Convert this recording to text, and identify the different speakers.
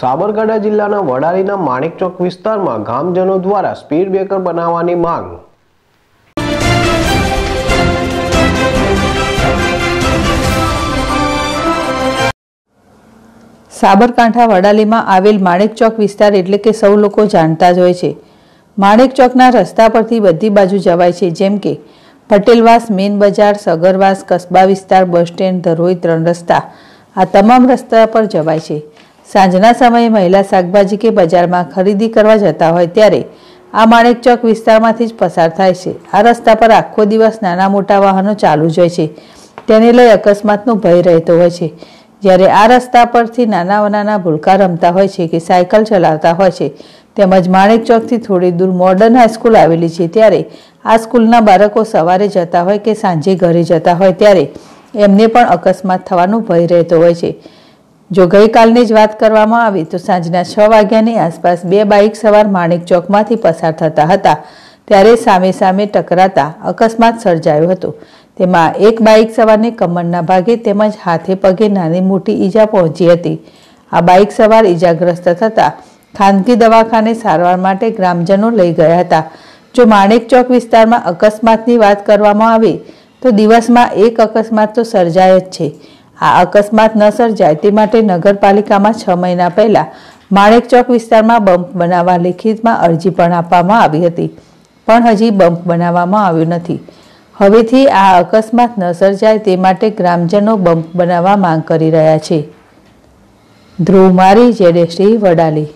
Speaker 1: સાબરકાંઠા જિલ્લાના વડાલીના માણેકચોક વિસ્તારમાં ગામજનો દ્વારા સ્પીડ બ્રેકર બનાવવાની માંગ
Speaker 2: સાબરકાંઠા વડાલીમાં આવેલ માણેકચોક વિસ્તાર એટલે કે સૌ લોકો જાણતા જ હોય છે માણેકચોકના રસ્તા પરથી બધી બાજુ જવાય છે જેમ કે પટેલવાસ મેન બજાર સગરવાસ કસ્બા વિસ્તાર બસ સ્ટેન્ડ ધરોઈ ત્રણ રસ્તા આ તમામ રસ્તા પર જવાય છે સાંજના સમયે મહિલા શાકભાજી કે બજારમાં ખરીદી કરવા જતા હોય ત્યારે આ માણેક ચોક વિસ્તારમાંથી જ પસાર થાય છે આ રસ્તા પર આખો દિવસ નાના મોટા વાહનો ચાલુ જ હોય છે તેને લઈ અકસ્માતનો ભય રહેતો હોય છે જ્યારે આ રસ્તા પરથી નાના નાના ભૂલકા રમતા હોય છે કે સાયકલ ચલાવતા હોય છે તેમજ માણેક ચોકથી થોડી દૂર મોડર્ન હાઈસ્કૂલ આવેલી છે ત્યારે આ સ્કૂલના બાળકો સવારે જતા હોય કે સાંજે ઘરે જતા હોય ત્યારે એમને પણ અકસ્માત થવાનો ભય રહેતો હોય છે જો ગઈકાલની જ વાત કરવામાં આવે તો સાંજના છ વાગ્યાની આસપાસ બે બાઇક સવાર માણેક ચોકમાંથી પસાર થતા હતા ત્યારે સામે સામે ટકરાતા અકસ્માત સર્જાયો હતો તેમાં એક બાઇક સવારને કમરના ભાગે તેમજ હાથે પગે નાની મોટી ઈજા પહોંચી હતી આ બાઇક સવાર ઈજાગ્રસ્ત થતાં ખાનગી દવાખાને સારવાર માટે ગ્રામજનો લઈ ગયા હતા જો માણેક ચોક વિસ્તારમાં અકસ્માતની વાત કરવામાં આવે તો દિવસમાં એક અકસ્માત તો સર્જાય જ છે આ અકસ્માત ન સર્જાય તે માટે નગરપાલિકામાં છ મહિના પહેલા માણેક ચોક વિસ્તારમાં બમ્પ બનાવવા લેખિતમાં અરજી પણ આપવામાં આવી હતી પણ હજી બમ્પ બનાવવામાં આવ્યો નથી હવેથી આ અકસ્માત ન સર્જાય તે માટે ગ્રામજનો બમ્પ બનાવવા માંગ કરી રહ્યા છે ધ્રુવ મારી જેડેશ્રી વડાલી